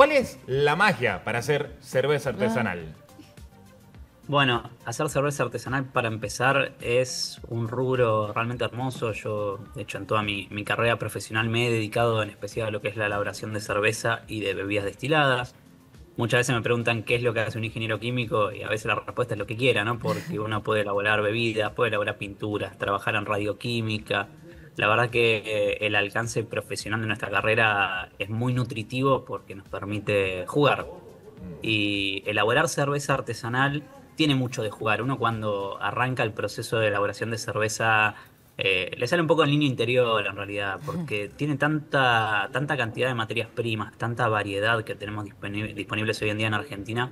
¿Cuál es la magia para hacer cerveza ah. artesanal? Bueno, hacer cerveza artesanal para empezar es un rubro realmente hermoso. Yo, de hecho, en toda mi, carrera profesional me he dedicado en especial a lo que es la elaboración de cerveza y de bebidas destiladas. Muchas veces me preguntan qué es lo que hace un ingeniero químico y a veces la respuesta es lo que quiera, ¿no? Porque uno puede elaborar bebidas, puede elaborar pinturas, trabajar en radioquímica, la verdad que eh, el alcance profesional de nuestra carrera es muy nutritivo porque nos permite jugar. Mm. Y elaborar cerveza artesanal tiene mucho de jugar. Uno cuando arranca el proceso de elaboración de cerveza eh, le sale un poco en línea interior en realidad, porque tiene tanta, tanta cantidad de materias primas, tanta variedad que tenemos disponibles hoy en día en Argentina,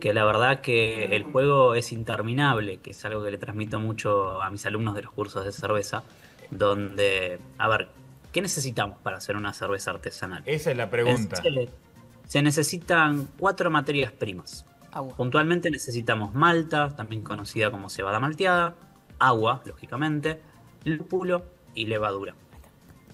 que la verdad que el juego es interminable, que es algo que le transmito mucho a mis alumnos de los cursos de cerveza donde, a ver, ¿qué necesitamos para hacer una cerveza artesanal? Esa es la pregunta. se necesitan cuatro materias primas. Puntualmente necesitamos malta, también conocida como cebada malteada, agua, lógicamente, lúpulo y levadura.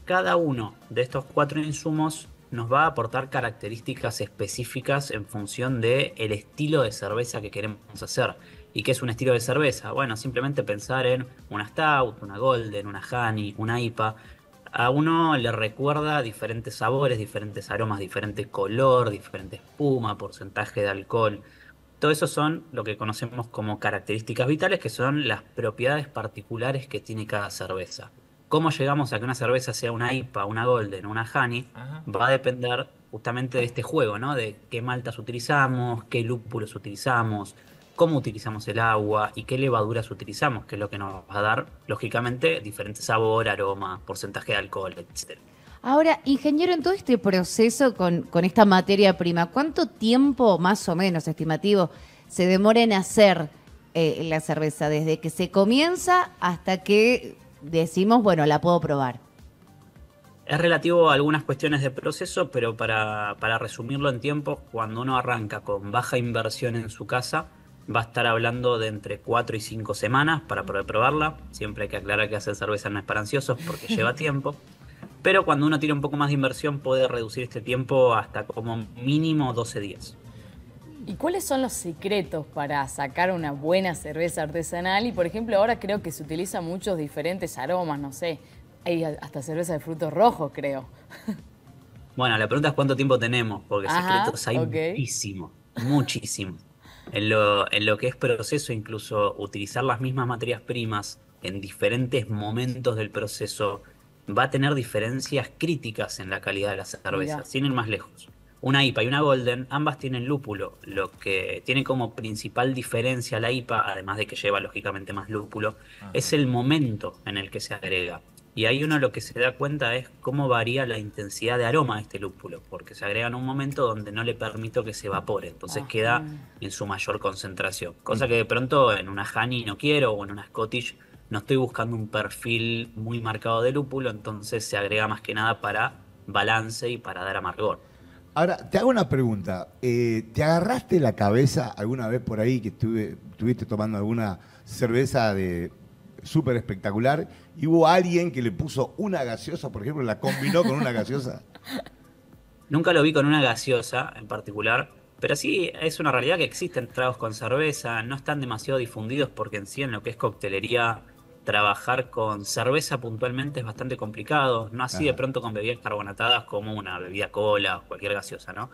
Cada uno de estos cuatro insumos nos va a aportar características específicas en función del estilo de cerveza que queremos hacer. ¿Y qué es un estilo de cerveza? Bueno, simplemente pensar en una Stout, una Golden, una Honey, una IPA. A uno le recuerda diferentes sabores, diferentes aromas, diferente color, diferente espuma, porcentaje de alcohol. Todo eso son lo que conocemos como características vitales, que son las propiedades particulares que tiene cada cerveza. Cómo llegamos a que una cerveza sea una IPA, una Golden, una Honey, va a depender justamente de este juego, ¿no? De qué maltas utilizamos, qué lúpulos utilizamos, cómo utilizamos el agua y qué levaduras utilizamos, que es lo que nos va a dar, lógicamente, diferente sabor, aroma, porcentaje de alcohol, etc. Ahora, ingeniero, en todo este proceso con, esta materia prima, ¿cuánto tiempo más o menos estimativo se demora en hacer eh, la cerveza? Desde que se comienza hasta que decimos, bueno, la puedo probar. Es relativo a algunas cuestiones de proceso, pero para, para resumirlo en tiempo, cuando uno arranca con baja inversión en su casa, va a estar hablando de entre 4 y 5 semanas para probarla. Siempre hay que aclarar que hacer cerveza no es para ansiosos porque lleva tiempo. Pero cuando uno tiene un poco más de inversión puede reducir este tiempo hasta como mínimo 12 días. ¿Y cuáles son los secretos para sacar una buena cerveza artesanal? Y por ejemplo, ahora creo que se utilizan muchos diferentes aromas, no sé. Hay hasta cerveza de frutos rojos, creo. Bueno, la pregunta es cuánto tiempo tenemos, porque secretos hay muchísimo, muchísimo en lo, en lo que es proceso, incluso utilizar las mismas materias primas en diferentes momentos del proceso va a tener diferencias críticas en la calidad de la cerveza, sin ir más lejos. Una IPA y una Golden, ambas tienen lúpulo, lo que tiene como principal diferencia la IPA, además de que lleva lógicamente más lúpulo, es el momento en el que se agrega. Y ahí uno lo que se da cuenta es cómo varía la intensidad de aroma de este lúpulo, porque se agrega en un momento donde no le permito que se evapore, entonces ah, queda mm. en su mayor concentración. Cosa mm. que de pronto en una Honey no quiero o en una Scottish no estoy buscando un perfil muy marcado de lúpulo, entonces se agrega más que nada para balance y para dar amargor. Ahora, te hago una pregunta. Eh, ¿Te agarraste la cabeza alguna vez por ahí que estuviste tomando alguna cerveza de súper espectacular. Y hubo alguien que le puso una gaseosa, por ejemplo, la combinó con una gaseosa. Nunca lo vi con una gaseosa en particular, pero sí es una realidad que existen tragos con cerveza, no están demasiado difundidos porque en sí en lo que es coctelería trabajar con cerveza puntualmente es bastante complicado, no así de pronto con bebidas carbonatadas como una bebida cola o cualquier gaseosa, ¿no?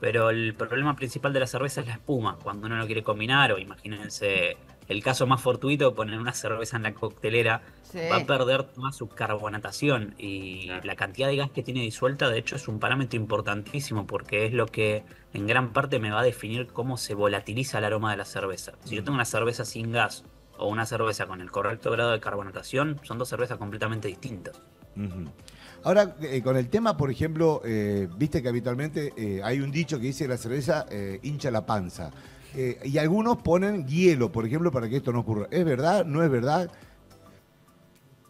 Pero el problema principal de la cerveza es la espuma, cuando uno lo quiere combinar o imagínense el caso más fortuito, poner una cerveza en la coctelera, va a perder más su carbonatación y la cantidad de gas que tiene disuelta, de hecho, es un parámetro importantísimo porque es lo que en gran parte me va a definir cómo se volatiliza el aroma de la cerveza. Si yo mm. tengo una cerveza sin gas o una cerveza con el correcto grado de carbonatación, son dos cervezas completamente distintas. Ahora, eh, con el tema, por ejemplo, eh, viste que habitualmente eh, hay un dicho que dice que la cerveza hincha la panza. Eh, y algunos ponen hielo, por ejemplo, para que esto no ocurra. ¿Es verdad? ¿No es verdad?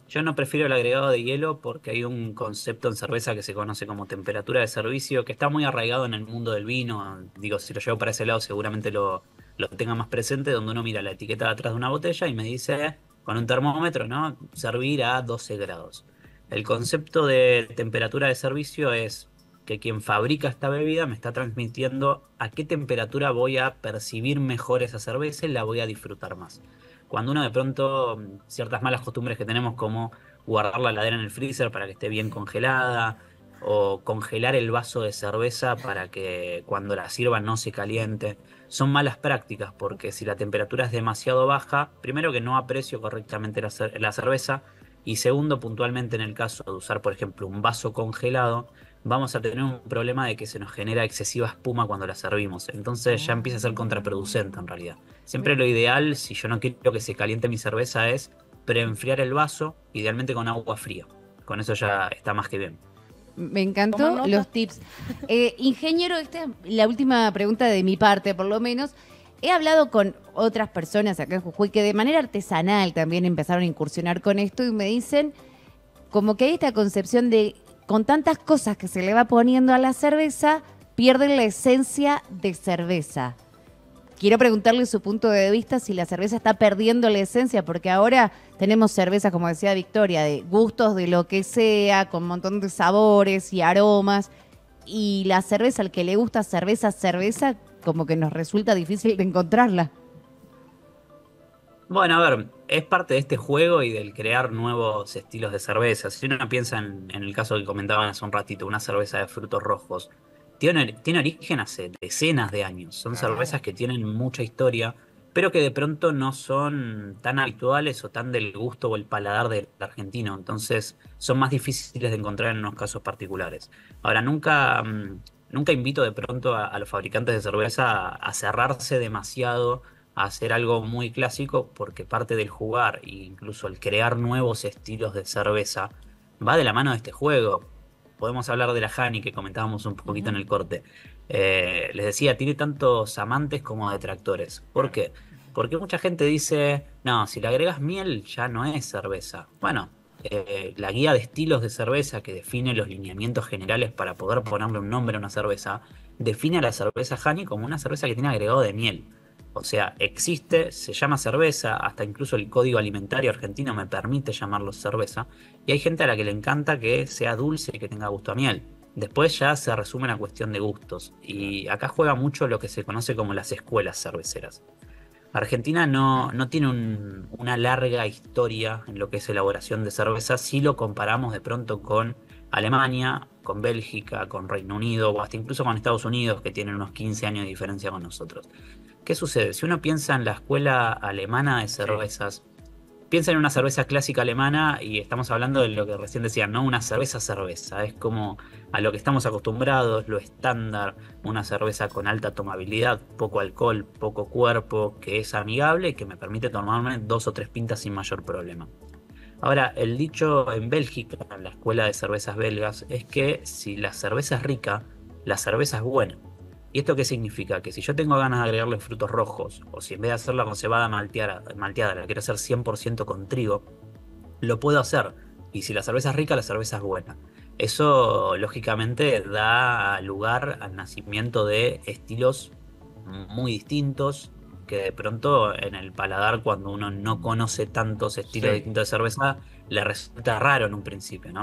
Yo no prefiero el agregado de hielo porque hay un concepto en cerveza que se conoce como temperatura de servicio, que está muy arraigado en el mundo del vino. Digo, si lo llevo para ese lado seguramente lo, lo tenga más presente, donde uno mira la etiqueta de atrás de una botella y me dice, con un termómetro, ¿no? Servir a 12 grados. El concepto de temperatura de servicio es que quien fabrica esta bebida me está transmitiendo a qué temperatura voy a percibir mejor esa cerveza y la voy a disfrutar más. Cuando uno de pronto ciertas malas costumbres que tenemos como guardar la heladera en el freezer para que esté bien congelada o congelar el vaso de cerveza para que cuando la sirva no se caliente, son malas prácticas porque si la temperatura es demasiado baja, primero que no aprecio correctamente la, la cerveza y segundo puntualmente en el caso de usar por ejemplo un vaso congelado, vamos a tener un problema de que se nos genera excesiva espuma cuando la servimos. Entonces ya empieza a ser contraproducente en realidad. Siempre lo ideal, si yo no quiero que se caliente mi cerveza, es preenfriar el vaso, idealmente con agua fría. Con eso ya está más que bien. Me encantó los tips. Eh, ingeniero, esta es la última pregunta de mi parte, por lo menos. He hablado con otras personas acá en Jujuy que de manera artesanal también empezaron a incursionar con esto y me dicen como que hay esta concepción de con tantas cosas que se le va poniendo a la cerveza, pierden la esencia de cerveza. Quiero preguntarle su punto de vista si la cerveza está perdiendo la esencia, porque ahora tenemos cervezas, como decía Victoria, de gustos de lo que sea, con un montón de sabores y aromas. Y la cerveza, al que le gusta cerveza, cerveza, como que nos resulta difícil de encontrarla. Bueno, a ver, es parte de este juego y del crear nuevos estilos de cerveza. Si uno piensa en, el caso que comentaban hace un ratito, una cerveza de frutos rojos, tiene, tiene origen hace decenas de años. Son cervezas que tienen mucha historia, pero que de pronto no son tan habituales o tan del gusto o el paladar del argentino. Entonces son más difíciles de encontrar en unos casos particulares. Ahora, nunca, mm, nunca invito de pronto a, los fabricantes de cerveza a, a cerrarse demasiado hacer algo muy clásico porque parte del jugar e incluso el crear nuevos estilos de cerveza va de la mano de este juego. Podemos hablar de la Hani que comentábamos un poquito en el corte. Eh, les decía, tiene tantos amantes como detractores. ¿Por qué? Porque mucha gente dice, no, si le agregas miel ya no es cerveza. Bueno, eh, la guía de estilos de cerveza que define los lineamientos generales para poder ponerle un nombre a una cerveza, define a la cerveza Hani como una cerveza que tiene agregado de miel. O sea, existe, se llama cerveza, hasta incluso el código alimentario argentino me permite llamarlo cerveza, y hay gente a la que le encanta que sea dulce y que tenga gusto a miel. Después ya se resume la cuestión de gustos, y acá juega mucho lo que se conoce como las escuelas cerveceras. Argentina no, tiene una larga historia en lo que es elaboración de cerveza si lo comparamos de pronto con Alemania, con Bélgica, con Reino Unido o hasta incluso con Estados Unidos que tienen unos 15 años de diferencia con nosotros. ¿Qué sucede? Si uno piensa en la escuela alemana de cervezas, piensa en una cerveza clásica alemana y estamos hablando de lo que recién decía, ¿no? Una cerveza cerveza, es como a lo que estamos acostumbrados, lo estándar, una cerveza con alta tomabilidad, poco alcohol, poco cuerpo, que es amigable y que me permite tomarme dos o tres pintas sin mayor problema. Ahora, el dicho en Bélgica, en la escuela de cervezas belgas, es que si la cerveza es rica, la cerveza es buena. ¿Y esto qué significa? Que si yo tengo ganas de agregarle frutos rojos, o si en vez de hacerla con cebada malteada, malteada la quiero hacer 100% con trigo, lo puedo hacer. Y si la cerveza es rica, la cerveza es buena. Eso, lógicamente, da lugar al nacimiento de estilos muy distintos, que de pronto en el paladar, cuando uno no conoce tantos estilos distintos de cerveza, le resulta raro en un principio, ¿no?